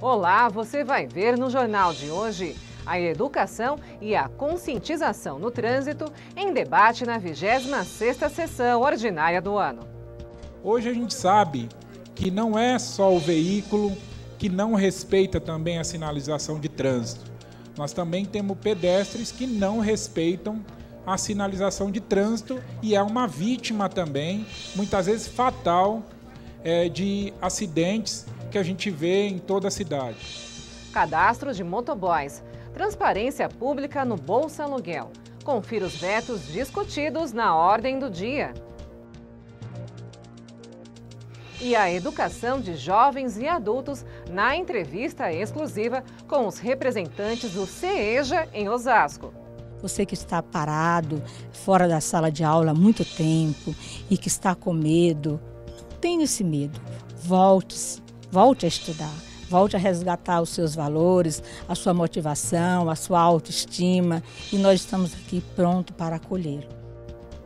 Olá, você vai ver no jornal de hoje a educação e a conscientização no trânsito em debate na 26ª sessão ordinária do ano. Hoje a gente sabe que não é só o veículo que não respeita também a sinalização de trânsito. Nós também temos pedestres que não respeitam a sinalização de trânsito e é uma vítima também, muitas vezes fatal, é, de acidentes que a gente vê em toda a cidade. Cadastro de motoboys. Transparência pública no Bolsa Aluguel. Confira os vetos discutidos na ordem do dia. E a educação de jovens e adultos na entrevista exclusiva com os representantes do CEJA em Osasco. Você que está parado fora da sala de aula há muito tempo e que está com medo, tenha esse medo. Volte-se, Volte a estudar, volte a resgatar os seus valores, a sua motivação, a sua autoestima e nós estamos aqui pronto para acolhê-lo.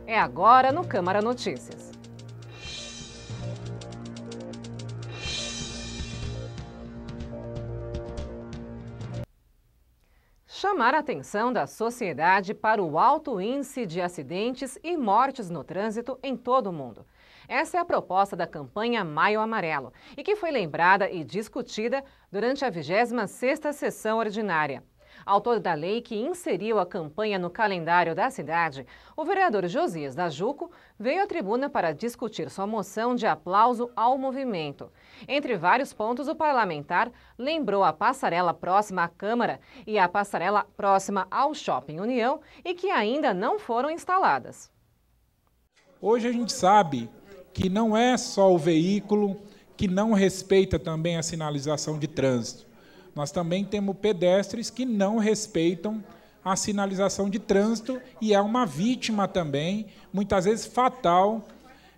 É agora no Câmara Notícias. chamar a atenção da sociedade para o alto índice de acidentes e mortes no trânsito em todo o mundo. Essa é a proposta da campanha Maio Amarelo e que foi lembrada e discutida durante a 26ª sessão ordinária. Autor da lei que inseriu a campanha no calendário da cidade, o vereador Josias da Juco veio à tribuna para discutir sua moção de aplauso ao movimento. Entre vários pontos, o parlamentar lembrou a passarela próxima à Câmara e a passarela próxima ao Shopping União e que ainda não foram instaladas. Hoje a gente sabe que não é só o veículo que não respeita também a sinalização de trânsito. Nós também temos pedestres que não respeitam a sinalização de trânsito e é uma vítima também, muitas vezes fatal,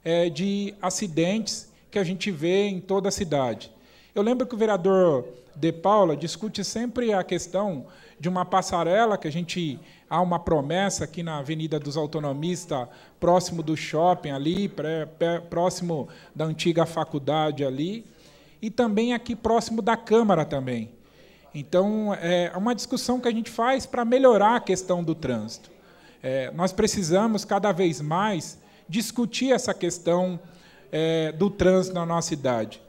é, de acidentes que a gente vê em toda a cidade. Eu lembro que o vereador De Paula discute sempre a questão de uma passarela que a gente há uma promessa aqui na Avenida dos Autonomistas, próximo do shopping ali, pré, pré, próximo da antiga faculdade ali, e também aqui próximo da Câmara também. Então, é, é uma discussão que a gente faz para melhorar a questão do trânsito. É, nós precisamos cada vez mais discutir essa questão é, do trânsito na nossa cidade.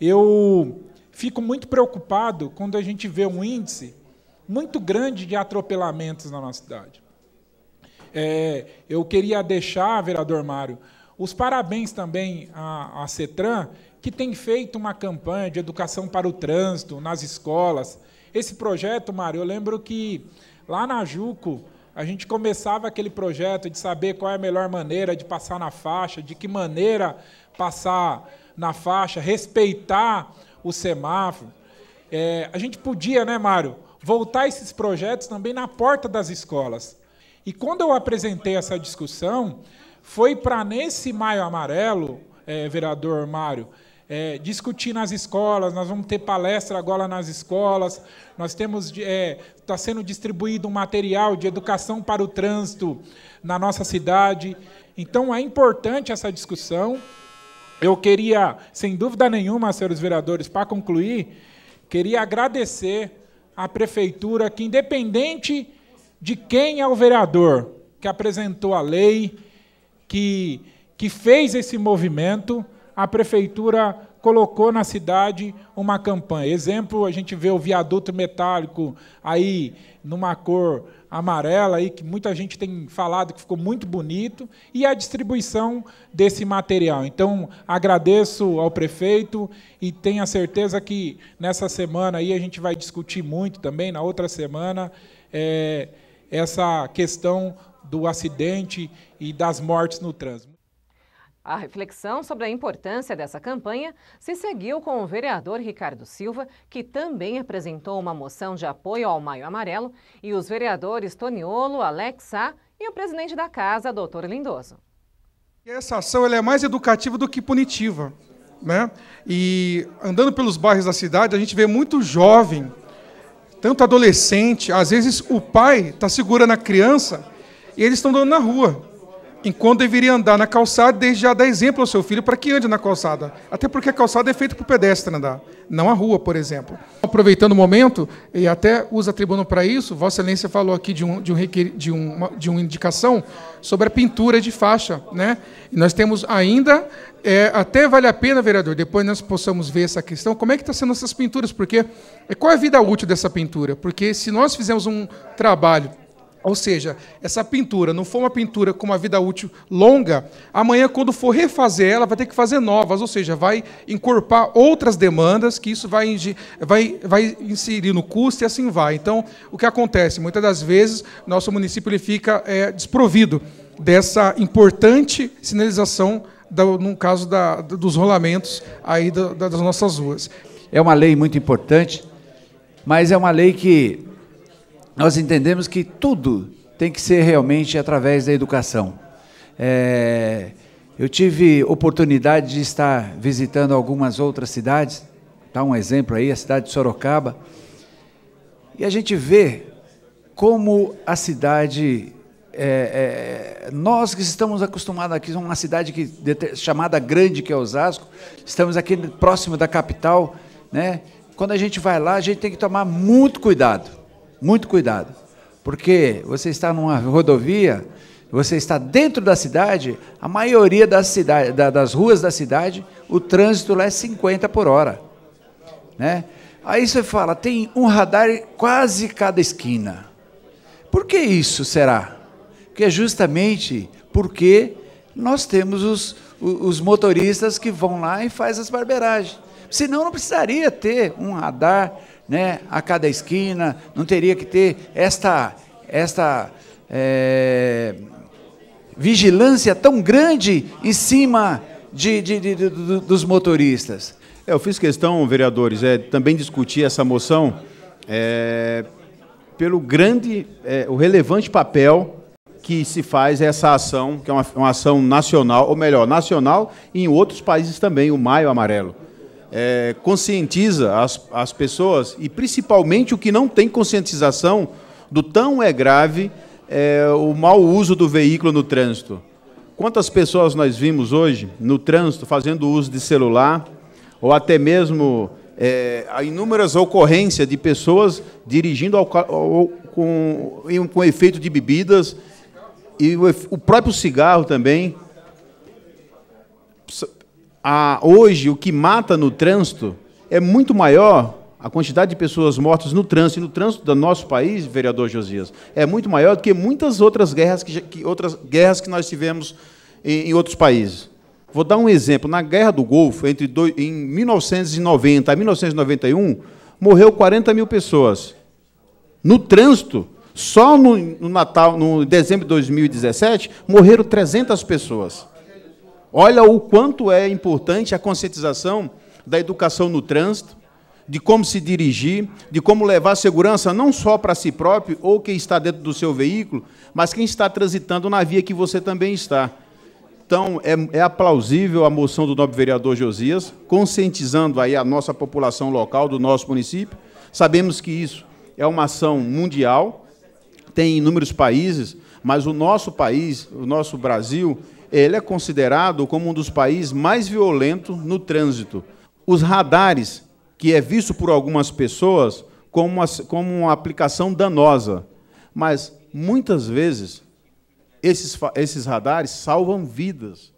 Eu fico muito preocupado quando a gente vê um índice muito grande de atropelamentos na nossa cidade. É, eu queria deixar, vereador Mário, os parabéns também à, à CETRAN, que tem feito uma campanha de educação para o trânsito nas escolas. Esse projeto, Mário, eu lembro que lá na Juco, a gente começava aquele projeto de saber qual é a melhor maneira de passar na faixa, de que maneira passar na faixa, respeitar o semáforo. É, a gente podia, né, Mário, voltar esses projetos também na porta das escolas. E quando eu apresentei essa discussão, foi para nesse Maio Amarelo, é, vereador Mário, é, discutir nas escolas, nós vamos ter palestra agora nas escolas, nós temos está é, tá sendo distribuído um material de educação para o trânsito na nossa cidade. Então é importante essa discussão. Eu queria, sem dúvida nenhuma, senhores vereadores, para concluir, queria agradecer a prefeitura que, independente de quem é o vereador que apresentou a lei, que, que fez esse movimento, a prefeitura colocou na cidade uma campanha. Exemplo, a gente vê o viaduto metálico aí numa cor amarela aí que muita gente tem falado que ficou muito bonito e a distribuição desse material. Então, agradeço ao prefeito e tenho a certeza que nessa semana aí a gente vai discutir muito também na outra semana é, essa questão do acidente e das mortes no trânsito. A reflexão sobre a importância dessa campanha se seguiu com o vereador Ricardo Silva, que também apresentou uma moção de apoio ao Maio Amarelo, e os vereadores Toniolo, Alex Sá e o presidente da casa, doutor Lindoso. Essa ação é mais educativa do que punitiva. Né? E andando pelos bairros da cidade, a gente vê muito jovem, tanto adolescente, às vezes o pai está segurando a criança e eles estão dando na rua enquanto deveria andar na calçada, desde já dá exemplo ao seu filho para que ande na calçada. Até porque a calçada é feita para o pedestre andar, não a rua, por exemplo. Aproveitando o momento, e até usa a tribuna para isso, Vossa Excelência falou aqui de, um, de, um, de, uma, de uma indicação sobre a pintura de faixa. Né? E nós temos ainda, é, até vale a pena, vereador, depois nós possamos ver essa questão, como é que está sendo essas pinturas, porque é, qual é a vida útil dessa pintura? Porque se nós fizermos um trabalho ou seja, essa pintura não for uma pintura com uma vida útil longa, amanhã, quando for refazer ela, vai ter que fazer novas, ou seja, vai encorpar outras demandas, que isso vai, vai, vai inserir no custo e assim vai. Então, o que acontece? Muitas das vezes, nosso município ele fica é, desprovido dessa importante sinalização, no caso da, dos rolamentos aí das nossas ruas. É uma lei muito importante, mas é uma lei que nós entendemos que tudo tem que ser realmente através da educação. É, eu tive oportunidade de estar visitando algumas outras cidades, dá um exemplo aí, a cidade de Sorocaba, e a gente vê como a cidade. É, é, nós que estamos acostumados aqui, uma cidade que, chamada Grande, que é Osasco, estamos aqui próximo da capital, né? quando a gente vai lá, a gente tem que tomar muito cuidado muito cuidado. Porque você está numa rodovia, você está dentro da cidade, a maioria das, cidade, das ruas da cidade, o trânsito lá é 50 por hora. Né? Aí você fala, tem um radar quase cada esquina. Por que isso será? Porque é justamente porque nós temos os, os motoristas que vão lá e faz as barbeiragens. Senão não precisaria ter um radar né, a cada esquina, não teria que ter esta, esta é, vigilância tão grande em cima de, de, de, dos motoristas. É, eu fiz questão, vereadores, é, também discutir essa moção é, pelo grande, é, o relevante papel que se faz essa ação, que é uma, uma ação nacional, ou melhor, nacional e em outros países também, o Maio Amarelo é, conscientiza as, as pessoas, e principalmente o que não tem conscientização do tão é grave é, o mau uso do veículo no trânsito. Quantas pessoas nós vimos hoje no trânsito fazendo uso de celular, ou até mesmo é, há inúmeras ocorrências de pessoas dirigindo ao, ao, com, com efeito de bebidas, e o, o próprio cigarro também a, hoje o que mata no trânsito é muito maior a quantidade de pessoas mortas no trânsito, e no trânsito do nosso país, vereador Josias, é muito maior do que muitas outras guerras que, que outras guerras que nós tivemos em, em, outros países. Vou dar um exemplo. Na Guerra do Golfo, entre em 1990 a 1991, morreu 40 mil pessoas. No trânsito, só no, no Natal, no dezembro de 2017, morreram 300 pessoas. Olha o quanto é importante a conscientização da educação no trânsito, de como se dirigir, de como levar segurança não só para si próprio ou quem está dentro do seu veículo, mas quem está transitando na via que você também está. Então, é, é aplausível a moção do nobre vereador Josias, conscientizando aí a nossa população local do nosso município. Sabemos que isso é uma ação mundial, tem inúmeros países, mas o nosso país, o nosso Brasil, ele é considerado como um dos países mais violentos no trânsito. Os radares, que é visto por algumas pessoas como uma, como uma aplicação danosa, mas muitas vezes esses, esses radares salvam vidas.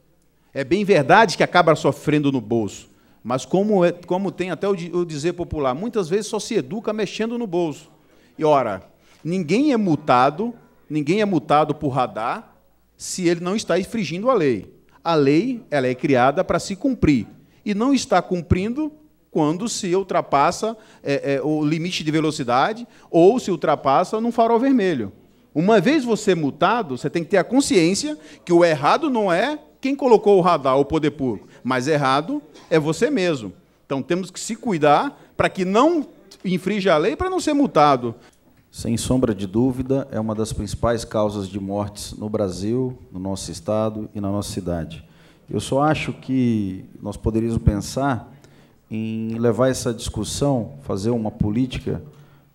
É bem verdade que acaba sofrendo no bolso, mas como, é, como tem até o, o dizer popular, muitas vezes só se educa mexendo no bolso. E ora, ninguém é multado, ninguém é multado por radar, se ele não está infringindo a lei. A lei ela é criada para se cumprir e não está cumprindo quando se ultrapassa é, é, o limite de velocidade ou se ultrapassa num farol vermelho. Uma vez você multado, você tem que ter a consciência que o errado não é quem colocou o radar, o poder público, mas errado é você mesmo. Então temos que se cuidar para que não infrinja a lei para não ser multado. Sem sombra de dúvida, é uma das principais causas de mortes no Brasil, no nosso estado e na nossa cidade. Eu só acho que nós poderíamos pensar em levar essa discussão, fazer uma política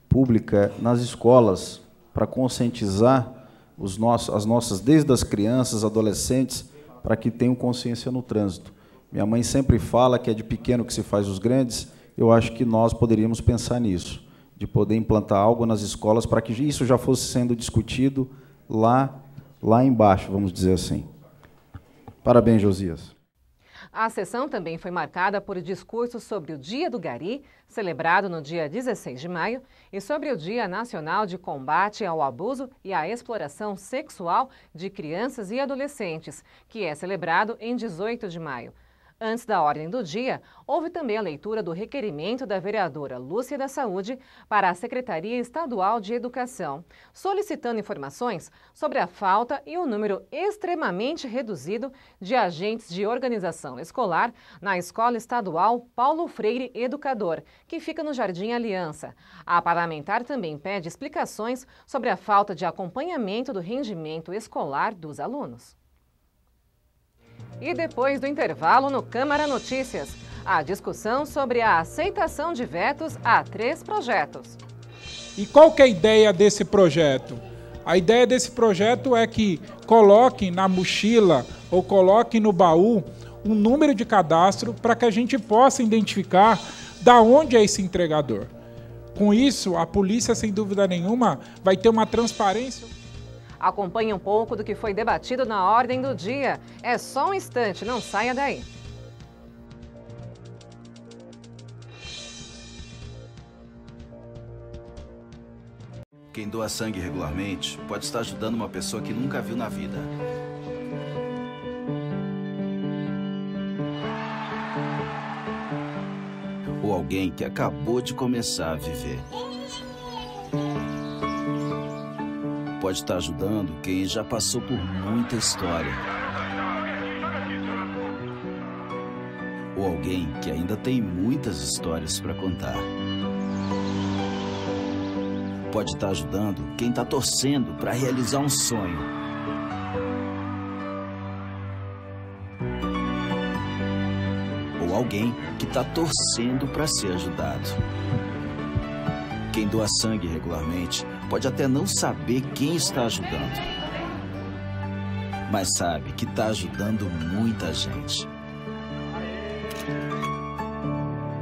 pública nas escolas para conscientizar os nossos, as nossas, desde as crianças, adolescentes, para que tenham consciência no trânsito. Minha mãe sempre fala que é de pequeno que se faz os grandes, eu acho que nós poderíamos pensar nisso de poder implantar algo nas escolas para que isso já fosse sendo discutido lá, lá embaixo, vamos dizer assim. Parabéns, Josias. A sessão também foi marcada por discursos sobre o Dia do Gari, celebrado no dia 16 de maio, e sobre o Dia Nacional de Combate ao Abuso e à Exploração Sexual de Crianças e Adolescentes, que é celebrado em 18 de maio. Antes da ordem do dia, houve também a leitura do requerimento da vereadora Lúcia da Saúde para a Secretaria Estadual de Educação, solicitando informações sobre a falta e o número extremamente reduzido de agentes de organização escolar na Escola Estadual Paulo Freire Educador, que fica no Jardim Aliança. A parlamentar também pede explicações sobre a falta de acompanhamento do rendimento escolar dos alunos. E depois do intervalo no Câmara Notícias, a discussão sobre a aceitação de vetos a três projetos. E qual que é a ideia desse projeto? A ideia desse projeto é que coloque na mochila ou coloque no baú um número de cadastro para que a gente possa identificar da onde é esse entregador. Com isso, a polícia, sem dúvida nenhuma, vai ter uma transparência. Acompanhe um pouco do que foi debatido na ordem do dia. É só um instante, não saia daí. Quem doa sangue regularmente pode estar ajudando uma pessoa que nunca viu na vida. Ou alguém que acabou de começar a viver. pode estar ajudando quem já passou por muita história. Ou alguém que ainda tem muitas histórias para contar. Pode estar ajudando quem está torcendo para realizar um sonho. Ou alguém que está torcendo para ser ajudado. Quem doa sangue regularmente pode até não saber quem está ajudando, mas sabe que está ajudando muita gente.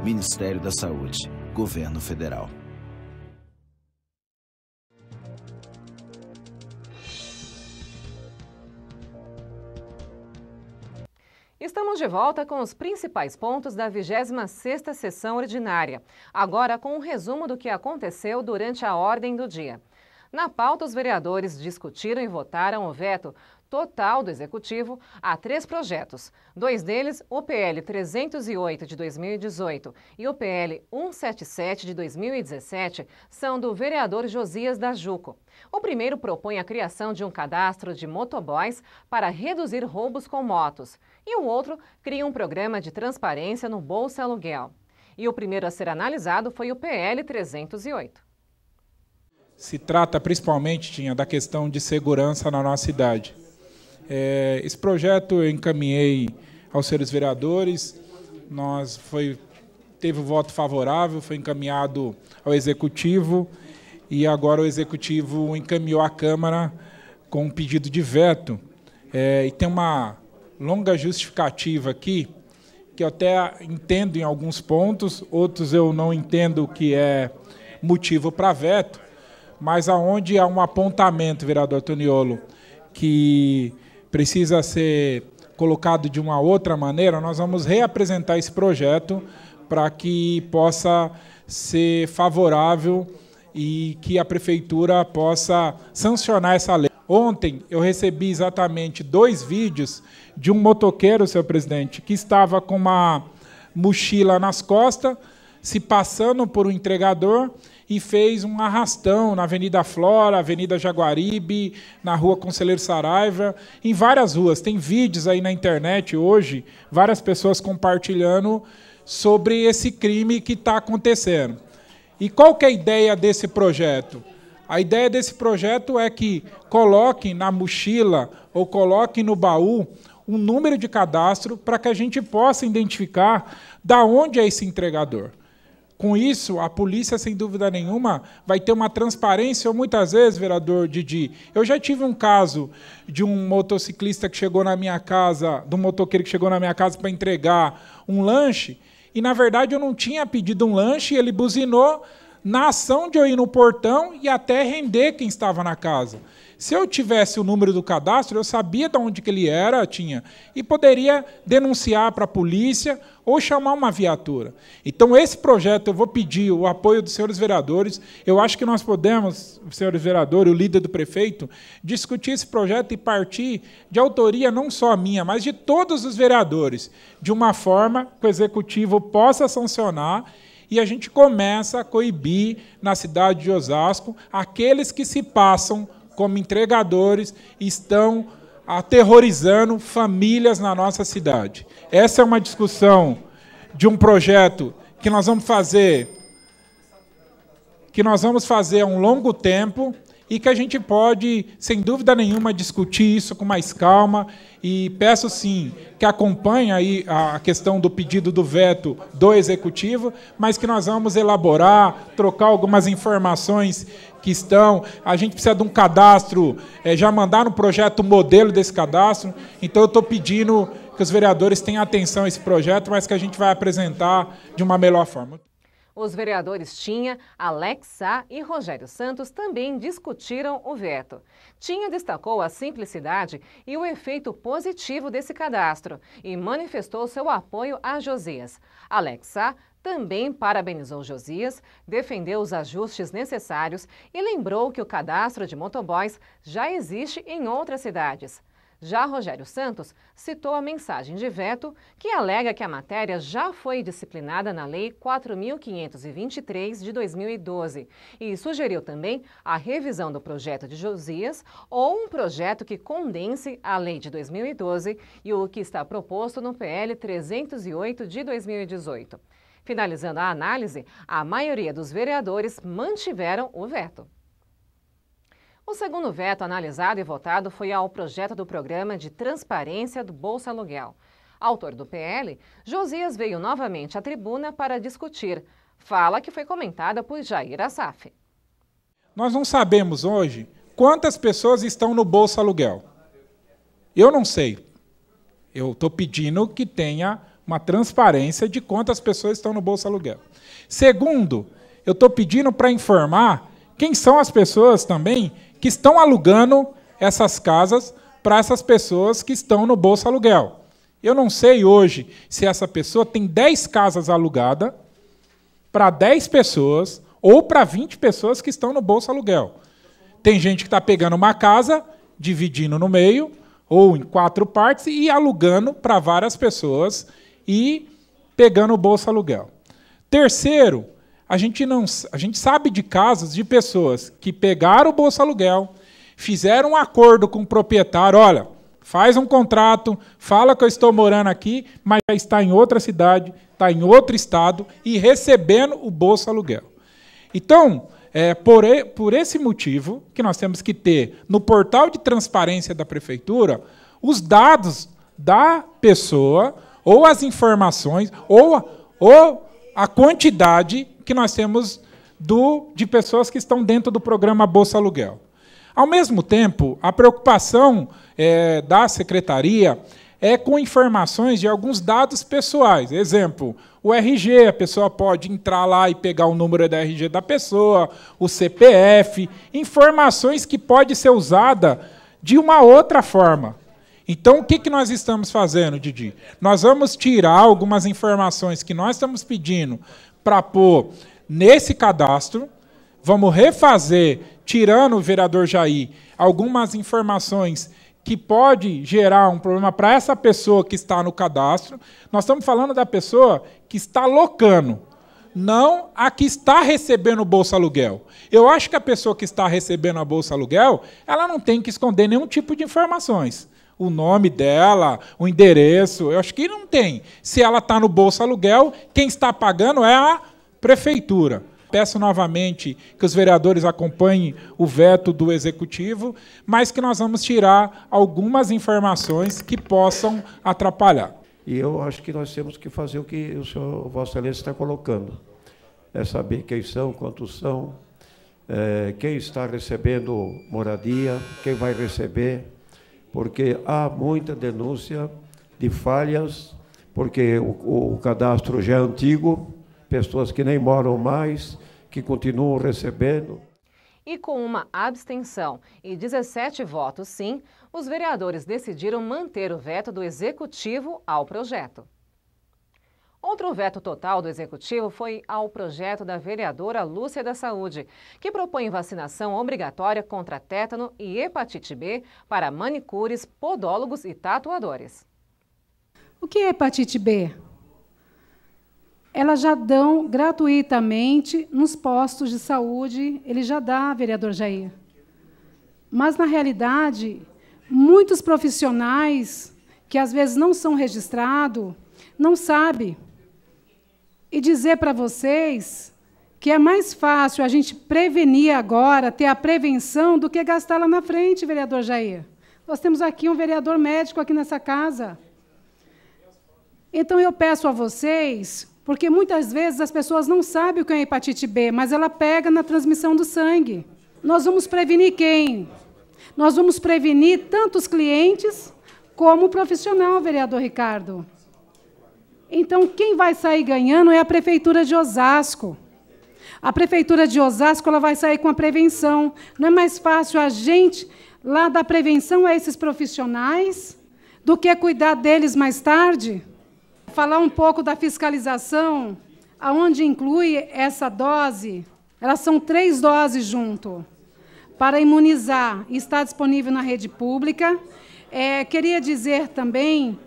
Ministério da Saúde, Governo Federal. Estamos de volta com os principais pontos da 26ª sessão ordinária, agora com um resumo do que aconteceu durante a ordem do dia. Na pauta, os vereadores discutiram e votaram o veto total do Executivo a três projetos. Dois deles, o PL 308 de 2018 e o PL 177 de 2017, são do vereador Josias da Juco. O primeiro propõe a criação de um cadastro de motoboys para reduzir roubos com motos e o outro cria um programa de transparência no Bolsa Aluguel. E o primeiro a ser analisado foi o PL 308. Se trata principalmente, Tinha, da questão de segurança na nossa cidade. É, esse projeto eu encaminhei aos senhores vereadores, nós foi, teve o um voto favorável, foi encaminhado ao Executivo e agora o Executivo encaminhou à Câmara com um pedido de veto. É, e tem uma longa justificativa aqui, que eu até entendo em alguns pontos, outros eu não entendo que é motivo para veto, mas aonde há um apontamento, vereador Toniolo, que precisa ser colocado de uma outra maneira, nós vamos reapresentar esse projeto para que possa ser favorável e que a prefeitura possa sancionar essa lei. Ontem eu recebi exatamente dois vídeos de um motoqueiro, seu presidente, que estava com uma mochila nas costas, se passando por um entregador e fez um arrastão na Avenida Flora, Avenida Jaguaribe, na Rua Conselheiro Saraiva, em várias ruas. Tem vídeos aí na internet hoje, várias pessoas compartilhando sobre esse crime que está acontecendo. E qual que é a ideia desse projeto? A ideia desse projeto é que coloquem na mochila ou coloquem no baú um número de cadastro para que a gente possa identificar da onde é esse entregador. Com isso, a polícia, sem dúvida nenhuma, vai ter uma transparência, muitas vezes, vereador Didi. Eu já tive um caso de um motociclista que chegou na minha casa, de um motoqueiro que chegou na minha casa para entregar um lanche, e na verdade eu não tinha pedido um lanche, ele buzinou, na ação de eu ir no portão e até render quem estava na casa. Se eu tivesse o número do cadastro, eu sabia de onde que ele era, tinha, e poderia denunciar para a polícia ou chamar uma viatura. Então, esse projeto, eu vou pedir o apoio dos senhores vereadores. Eu acho que nós podemos, senhores vereadores, o líder do prefeito, discutir esse projeto e partir de autoria não só minha, mas de todos os vereadores, de uma forma que o executivo possa sancionar e a gente começa a coibir na cidade de Osasco aqueles que se passam como entregadores e estão aterrorizando famílias na nossa cidade. Essa é uma discussão de um projeto que nós vamos fazer que nós vamos fazer há um longo tempo, e que a gente pode, sem dúvida nenhuma, discutir isso com mais calma. E peço sim que acompanhe aí a questão do pedido do veto do executivo, mas que nós vamos elaborar, trocar algumas informações que estão. A gente precisa de um cadastro, é, já mandaram um projeto modelo desse cadastro. Então eu estou pedindo que os vereadores tenham atenção a esse projeto, mas que a gente vai apresentar de uma melhor forma. Os vereadores Tinha, Alex Sá e Rogério Santos também discutiram o veto. Tinha destacou a simplicidade e o efeito positivo desse cadastro e manifestou seu apoio a Josias. Alex Sá também parabenizou Josias, defendeu os ajustes necessários e lembrou que o cadastro de motoboys já existe em outras cidades. Já Rogério Santos citou a mensagem de veto, que alega que a matéria já foi disciplinada na Lei 4.523 de 2012 e sugeriu também a revisão do projeto de Josias ou um projeto que condense a Lei de 2012 e o que está proposto no PL 308 de 2018. Finalizando a análise, a maioria dos vereadores mantiveram o veto. O segundo veto analisado e votado foi ao projeto do programa de transparência do Bolsa Aluguel. Autor do PL, Josias veio novamente à tribuna para discutir. Fala que foi comentada por Jair Assaf. Nós não sabemos hoje quantas pessoas estão no Bolsa Aluguel. Eu não sei. Eu estou pedindo que tenha uma transparência de quantas pessoas estão no Bolsa Aluguel. Segundo, eu estou pedindo para informar quem são as pessoas também que estão alugando essas casas para essas pessoas que estão no bolsa aluguel. Eu não sei hoje se essa pessoa tem 10 casas alugadas para 10 pessoas ou para 20 pessoas que estão no bolsa aluguel. Tem gente que está pegando uma casa, dividindo no meio, ou em quatro partes, e alugando para várias pessoas e pegando o bolsa aluguel. Terceiro, a gente, não, a gente sabe de casos de pessoas que pegaram o Bolsa Aluguel, fizeram um acordo com o proprietário, olha, faz um contrato, fala que eu estou morando aqui, mas já está em outra cidade, está em outro estado e recebendo o Bolsa Aluguel. Então, é por, por esse motivo que nós temos que ter no portal de transparência da prefeitura os dados da pessoa, ou as informações, ou, ou a quantidade que nós temos do, de pessoas que estão dentro do programa Bolsa Aluguel. Ao mesmo tempo, a preocupação é, da secretaria é com informações de alguns dados pessoais. Exemplo, o RG, a pessoa pode entrar lá e pegar o número da RG da pessoa, o CPF, informações que pode ser usada de uma outra forma. Então, o que, que nós estamos fazendo, Didi? Nós vamos tirar algumas informações que nós estamos pedindo para pôr nesse cadastro, vamos refazer, tirando o vereador Jair, algumas informações que pode gerar um problema para essa pessoa que está no cadastro. Nós estamos falando da pessoa que está locando, não a que está recebendo bolsa aluguel. Eu acho que a pessoa que está recebendo a bolsa aluguel, ela não tem que esconder nenhum tipo de informações o nome dela, o endereço. Eu acho que não tem. Se ela está no bolsa aluguel, quem está pagando é a prefeitura. Peço novamente que os vereadores acompanhem o veto do executivo, mas que nós vamos tirar algumas informações que possam atrapalhar. E eu acho que nós temos que fazer o que o senhor Vossa Excelência está colocando. É saber quem são, quantos são, é, quem está recebendo moradia, quem vai receber, porque há muita denúncia de falhas, porque o, o cadastro já é antigo, pessoas que nem moram mais, que continuam recebendo. E com uma abstenção e 17 votos sim, os vereadores decidiram manter o veto do executivo ao projeto. Outro veto total do Executivo foi ao projeto da vereadora Lúcia da Saúde, que propõe vacinação obrigatória contra tétano e hepatite B para manicures, podólogos e tatuadores. O que é hepatite B? Elas já dão gratuitamente nos postos de saúde, ele já dá, vereador Jair. Mas, na realidade, muitos profissionais que às vezes não são registrados não sabem e dizer para vocês que é mais fácil a gente prevenir agora, ter a prevenção, do que gastar lá na frente, vereador Jair. Nós temos aqui um vereador médico aqui nessa casa. Então eu peço a vocês, porque muitas vezes as pessoas não sabem o que é hepatite B, mas ela pega na transmissão do sangue. Nós vamos prevenir quem? Nós vamos prevenir tanto os clientes como o profissional, vereador Ricardo. Então, quem vai sair ganhando é a Prefeitura de Osasco. A Prefeitura de Osasco ela vai sair com a prevenção. Não é mais fácil a gente lá dar prevenção a esses profissionais do que cuidar deles mais tarde? Falar um pouco da fiscalização, aonde inclui essa dose. Elas são três doses junto para imunizar. Está disponível na rede pública. É, queria dizer também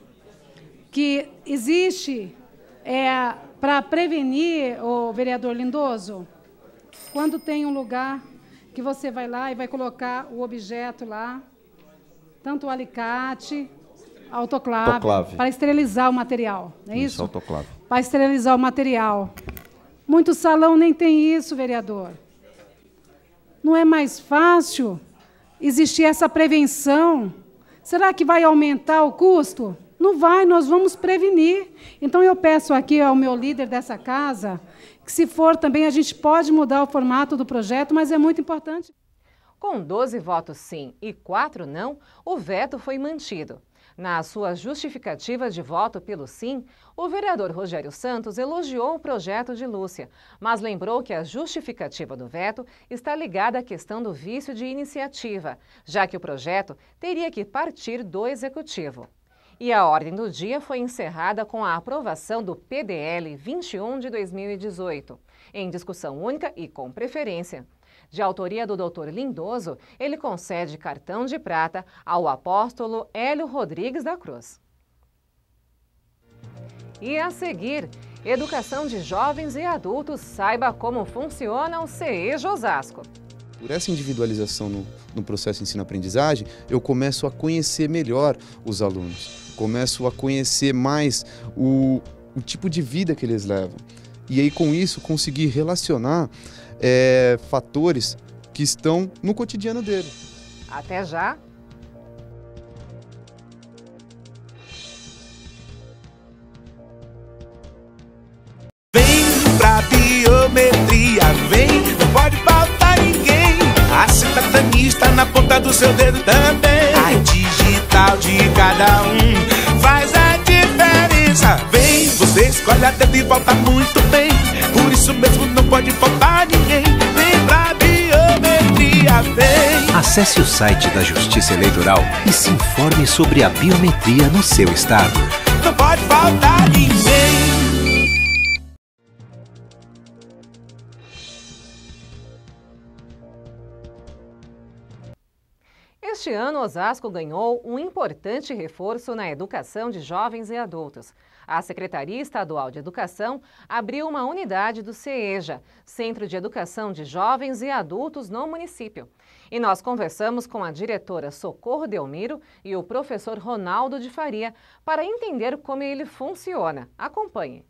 que existe é, para prevenir, o vereador Lindoso, quando tem um lugar que você vai lá e vai colocar o objeto lá, tanto o alicate, autoclave, autoclave. para esterilizar o material, não é isso? Isso, autoclave. Para esterilizar o material. Muito salão nem tem isso, vereador. Não é mais fácil existir essa prevenção? Será que vai aumentar o custo? Não vai, nós vamos prevenir. Então eu peço aqui ao meu líder dessa casa que se for também a gente pode mudar o formato do projeto, mas é muito importante. Com 12 votos sim e 4 não, o veto foi mantido. Na sua justificativa de voto pelo sim, o vereador Rogério Santos elogiou o projeto de Lúcia, mas lembrou que a justificativa do veto está ligada à questão do vício de iniciativa, já que o projeto teria que partir do executivo. E a ordem do dia foi encerrada com a aprovação do PDL 21 de 2018, em discussão única e com preferência. De autoria do Dr. Lindoso, ele concede cartão de prata ao apóstolo Hélio Rodrigues da Cruz. E a seguir, Educação de Jovens e Adultos saiba como funciona o CE Josasco. Por essa individualização no, no processo ensino-aprendizagem, eu começo a conhecer melhor os alunos, começo a conhecer mais o, o tipo de vida que eles levam. E aí, com isso, conseguir relacionar é, fatores que estão no cotidiano dele. Até já! Vem pra biometria, vem! A cidadania está na ponta do seu dedo também. A digital de cada um faz a diferença. Vem, você escolhe a de e volta muito bem. Por isso mesmo não pode faltar ninguém. Vem pra biometria, vem. Acesse o site da Justiça Eleitoral e se informe sobre a biometria no seu estado. Não pode faltar ninguém. Este ano, Osasco ganhou um importante reforço na educação de jovens e adultos. A Secretaria Estadual de Educação abriu uma unidade do CEJA, Centro de Educação de Jovens e Adultos no município. E nós conversamos com a diretora Socorro Delmiro e o professor Ronaldo de Faria para entender como ele funciona. Acompanhe.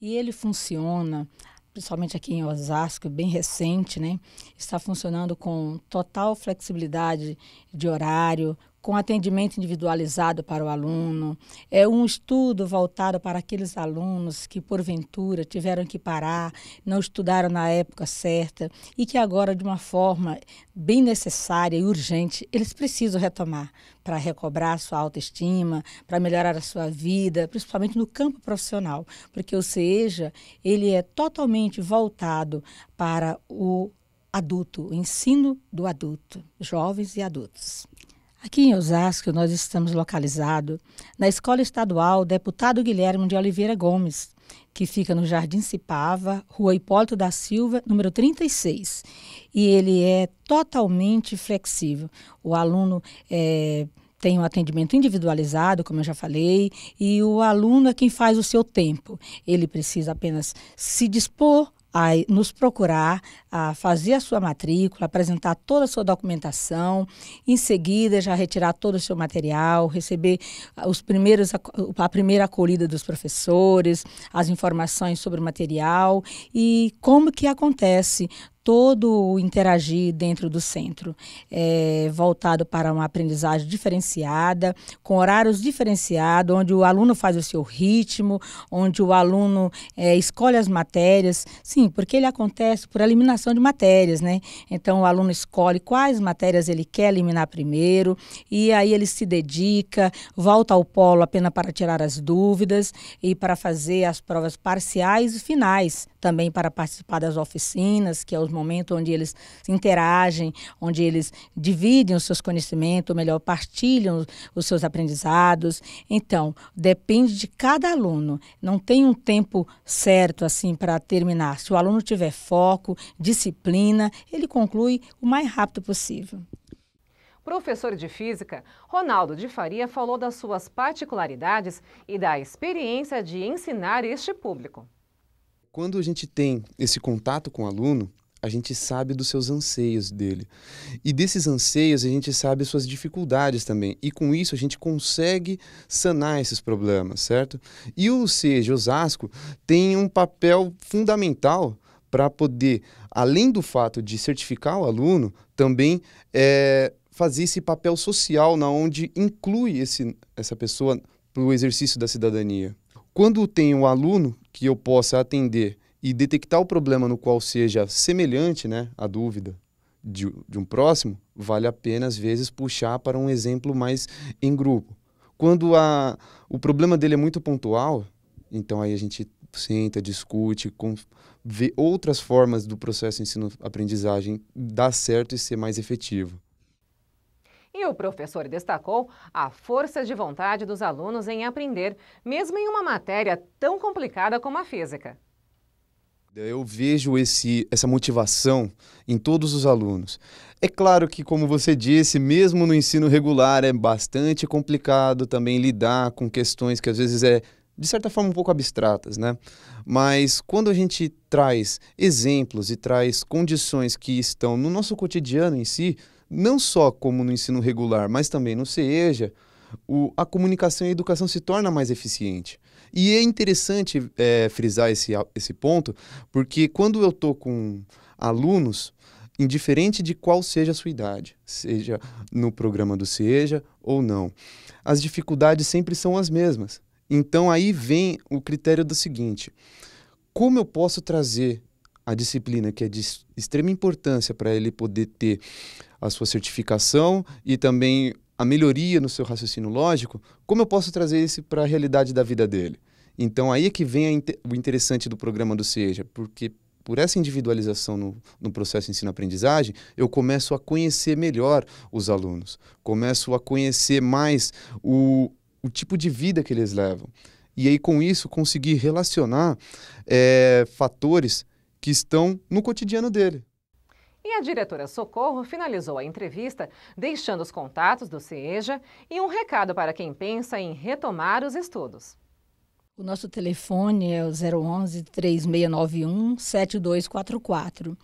E ele funciona principalmente aqui em Osasco, bem recente, né? Está funcionando com total flexibilidade de horário, com atendimento individualizado para o aluno, é um estudo voltado para aqueles alunos que, porventura, tiveram que parar, não estudaram na época certa e que agora, de uma forma bem necessária e urgente, eles precisam retomar para recobrar a sua autoestima, para melhorar a sua vida, principalmente no campo profissional, porque ou SEJA, ele é totalmente voltado para o adulto, o ensino do adulto, jovens e adultos. Aqui em Osasco, nós estamos localizados na Escola Estadual Deputado Guilherme de Oliveira Gomes, que fica no Jardim Cipava, Rua Hipólito da Silva, número 36. E ele é totalmente flexível. O aluno é, tem um atendimento individualizado, como eu já falei, e o aluno é quem faz o seu tempo. Ele precisa apenas se dispor a nos procurar, a fazer a sua matrícula, apresentar toda a sua documentação, em seguida já retirar todo o seu material, receber ah, os primeiros, a primeira acolhida dos professores, as informações sobre o material e como que acontece todo interagir dentro do centro, é, voltado para uma aprendizagem diferenciada, com horários diferenciados, onde o aluno faz o seu ritmo, onde o aluno é, escolhe as matérias. Sim, porque ele acontece por eliminação de matérias, né? Então o aluno escolhe quais matérias ele quer eliminar primeiro, e aí ele se dedica, volta ao polo apenas para tirar as dúvidas e para fazer as provas parciais e finais, também para participar das oficinas, que é os momento onde eles interagem, onde eles dividem os seus conhecimentos, ou melhor, partilham os seus aprendizados. Então, depende de cada aluno. Não tem um tempo certo assim para terminar. Se o aluno tiver foco, disciplina, ele conclui o mais rápido possível. Professor de Física, Ronaldo de Faria falou das suas particularidades e da experiência de ensinar este público. Quando a gente tem esse contato com o aluno, a gente sabe dos seus anseios dele. E desses anseios a gente sabe suas dificuldades também. E com isso a gente consegue sanar esses problemas, certo? E ou seja, Osasco tem um papel fundamental para poder, além do fato de certificar o aluno, também é, fazer esse papel social na onde inclui esse, essa pessoa para o exercício da cidadania. Quando tem um aluno que eu possa atender e detectar o problema no qual seja semelhante né, à dúvida de, de um próximo, vale a pena, às vezes, puxar para um exemplo mais em grupo. Quando a, o problema dele é muito pontual, então aí a gente senta, discute, com, vê outras formas do processo ensino-aprendizagem dar certo e ser mais efetivo. E o professor destacou a força de vontade dos alunos em aprender, mesmo em uma matéria tão complicada como a física. Eu vejo esse, essa motivação em todos os alunos. É claro que, como você disse, mesmo no ensino regular é bastante complicado também lidar com questões que às vezes é de certa forma um pouco abstratas, né? Mas quando a gente traz exemplos e traz condições que estão no nosso cotidiano em si, não só como no ensino regular, mas também no CEJA, o, a comunicação e a educação se torna mais eficiente. E é interessante é, frisar esse, esse ponto, porque quando eu estou com alunos, indiferente de qual seja a sua idade, seja no programa do SEJA ou não, as dificuldades sempre são as mesmas. Então aí vem o critério do seguinte: como eu posso trazer a disciplina que é de extrema importância para ele poder ter a sua certificação e também a melhoria no seu raciocínio lógico, como eu posso trazer isso para a realidade da vida dele? Então aí é que vem o interessante do programa do Seja, porque por essa individualização no, no processo ensino-aprendizagem, eu começo a conhecer melhor os alunos, começo a conhecer mais o, o tipo de vida que eles levam. E aí, com isso, conseguir relacionar é, fatores que estão no cotidiano dele. E a diretora Socorro finalizou a entrevista deixando os contatos do CIEJA e um recado para quem pensa em retomar os estudos. O nosso telefone é o 011 3691 7244.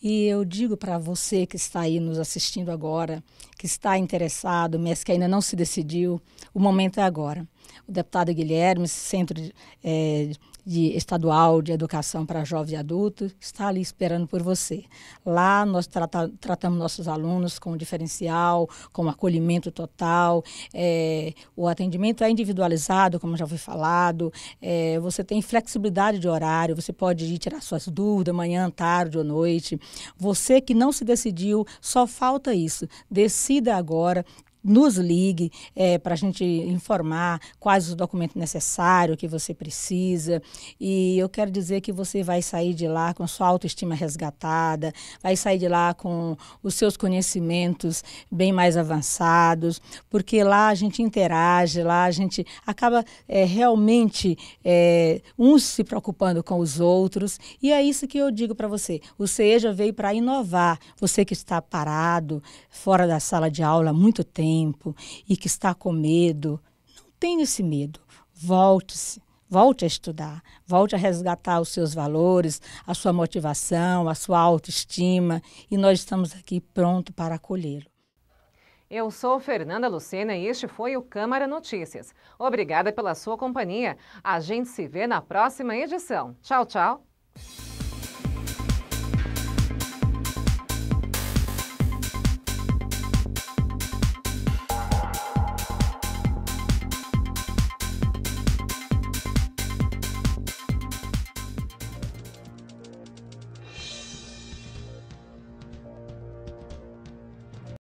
E eu digo para você que está aí nos assistindo agora, que está interessado, mas que ainda não se decidiu, o momento é agora. O deputado Guilherme, Centro de, é, de estadual de educação para jovens e adultos está ali esperando por você. Lá nós trata, tratamos nossos alunos com diferencial, com acolhimento total, é, o atendimento é individualizado, como já foi falado, é, você tem flexibilidade de horário, você pode ir tirar suas dúvidas manhã, tarde ou noite. Você que não se decidiu, só falta isso. Decida agora nos ligue é, para a gente informar quais os documentos necessários que você precisa. E eu quero dizer que você vai sair de lá com sua autoestima resgatada, vai sair de lá com os seus conhecimentos bem mais avançados, porque lá a gente interage, lá a gente acaba é, realmente é, uns se preocupando com os outros. E é isso que eu digo para você. O CEJA veio para inovar. Você que está parado, fora da sala de aula há muito tempo, tempo e que está com medo, não tenha esse medo. Volte-se, volte a estudar, volte a resgatar os seus valores, a sua motivação, a sua autoestima e nós estamos aqui pronto para acolhê-lo. Eu sou Fernanda Lucena e este foi o Câmara Notícias. Obrigada pela sua companhia. A gente se vê na próxima edição. Tchau, tchau.